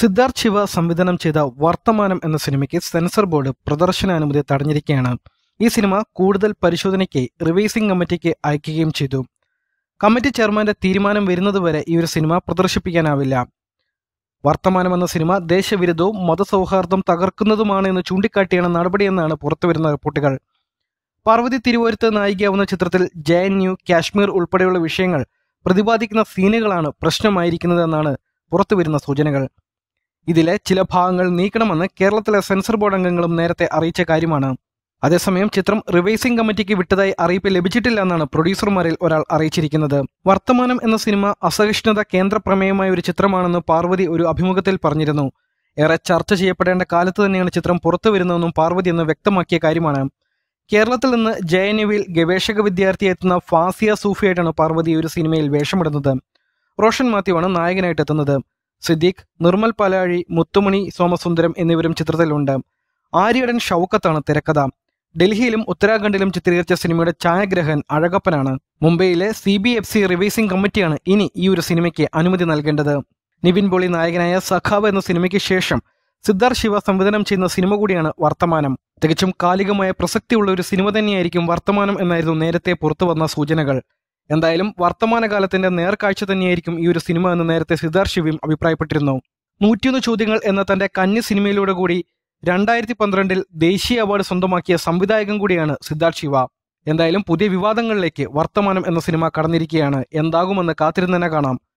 സിദ്ധാർത്ഥ് ശിവ സംവിധാനം ചെയ്ത വർത്തമാനം എന്ന സിനിമയ്ക്ക് സെൻസർ ബോർഡ് പ്രദർശനാനുമതി തടഞ്ഞിരിക്കുകയാണ് ഈ സിനിമ കൂടുതൽ പരിശോധനയ്ക്ക് റിവൈസിംഗ് കമ്മിറ്റിക്ക് അയക്കുകയും ചെയ്തു കമ്മിറ്റി ചെയർമാന്റെ തീരുമാനം വരുന്നതുവരെ ഈ ഒരു സിനിമ പ്രദർശിപ്പിക്കാനാവില്ല വർത്തമാനം എന്ന സിനിമ ദേശവിരുദ്ധവും മതസൗഹാർദ്ദം തകർക്കുന്നതുമാണ് എന്ന് ചൂണ്ടിക്കാട്ടിയാണ് നടപടിയെന്നാണ് പുറത്തുവരുന്ന റിപ്പോർട്ടുകൾ പാർവതി തിരുവോരത്ത് നായികയാവുന്ന ചിത്രത്തിൽ ജെ എൻ യു കാശ്മീർ ഉൾപ്പെടെയുള്ള വിഷയങ്ങൾ പ്രതിപാദിക്കുന്ന സീനുകളാണ് പ്രശ്നമായിരിക്കുന്നതെന്നാണ് പുറത്തുവരുന്ന സൂചനകൾ ഇതിലെ ചില ഭാഗങ്ങൾ നീക്കണമെന്ന് കേരളത്തിലെ സെൻസർ ബോർഡ് അംഗങ്ങളും നേരത്തെ അറിയിച്ച കാര്യമാണ് അതേസമയം ചിത്രം റിവൈസിംഗ് കമ്മിറ്റിക്ക് വിട്ടതായി അറിയിപ്പ് ലഭിച്ചിട്ടില്ല എന്നാണ് പ്രൊഡ്യൂസർമാരിൽ ഒരാൾ അറിയിച്ചിരിക്കുന്നത് വർത്തമാനം എന്ന സിനിമ അസഹിഷ്ണുത കേന്ദ്ര പ്രമേയമായ ഒരു ചിത്രമാണെന്ന് പാർവതി ഒരു അഭിമുഖത്തിൽ പറഞ്ഞിരുന്നു ഏറെ ചർച്ച ചെയ്യപ്പെടേണ്ട കാലത്ത് തന്നെയാണ് ചിത്രം പുറത്തു വരുന്നതെന്നും പാർവതി എന്ന് വ്യക്തമാക്കിയ കാര്യമാണ് കേരളത്തിൽ നിന്ന് ജെ എൻ യുവിൽ ഗവേഷക എത്തുന്ന ഫാസിയ സൂഫിയായിട്ടാണ് പാർവതി ഒരു സിനിമയിൽ വേഷമിടുന്നത് റോഷൻ മാത്യുവാണ് നായകനായിട്ട് എത്തുന്നത് സിദ്ദീഖ് നിർമ്മൽ പാലാഴി മുത്തുമണി സോമസുന്ദരം എന്നിവരും ചിത്രത്തിലുണ്ട് ആര്യടൻ ഷൗക്കത്താണ് തിരക്കഥ ഡൽഹിയിലും ഉത്തരാഖണ്ഡിലും ചിത്രീകരിച്ച സിനിമയുടെ ഛായാഗ്രഹൻ അഴകപ്പനാണ് മുംബൈയിലെ C B F C revising കമ്മിറ്റിയാണ് ഇനി ഈ ഒരു സിനിമയ്ക്ക് അനുമതി നൽകേണ്ടത് നിവിൻ പോളി നായകനായ സഖാവ് എന്ന സിനിമയ്ക്ക് ശേഷം സിദ്ധാർത്ഥ് ശിവ സംവിധാനം ചെയ്യുന്ന സിനിമ കൂടിയാണ് വർത്തമാനം തികച്ചും കാലികമായ പ്രസക്തിയുള്ള ഒരു സിനിമ തന്നെയായിരിക്കും വർത്തമാനം എന്നായിരുന്നു നേരത്തെ പുറത്തുവന്ന സൂചനകൾ എന്തായാലും വർത്തമാനകാലത്തിന്റെ നേർക്കാഴ്ച തന്നെയായിരിക്കും ഈ ഒരു സിനിമ എന്ന് നേരത്തെ സിദ്ധാർത്ഥ് ശിവയും അഭിപ്രായപ്പെട്ടിരുന്നു നൂറ്റിയൊന്ന് ചോദ്യങ്ങൾ എന്ന തന്റെ കന്നി സിനിമയിലൂടെ കൂടി രണ്ടായിരത്തി പന്ത്രണ്ടിൽ ദേശീയ അവാർഡ് സ്വന്തമാക്കിയ സംവിധായകൻ കൂടിയാണ് സിദ്ധാർത്ഥ് ശിവ എന്തായാലും പുതിയ വിവാദങ്ങളിലേക്ക് വർത്തമാനം എന്ന സിനിമ കടന്നിരിക്കുകയാണ് എന്താകുമെന്ന് കാത്തിരുന്ന് കാണാം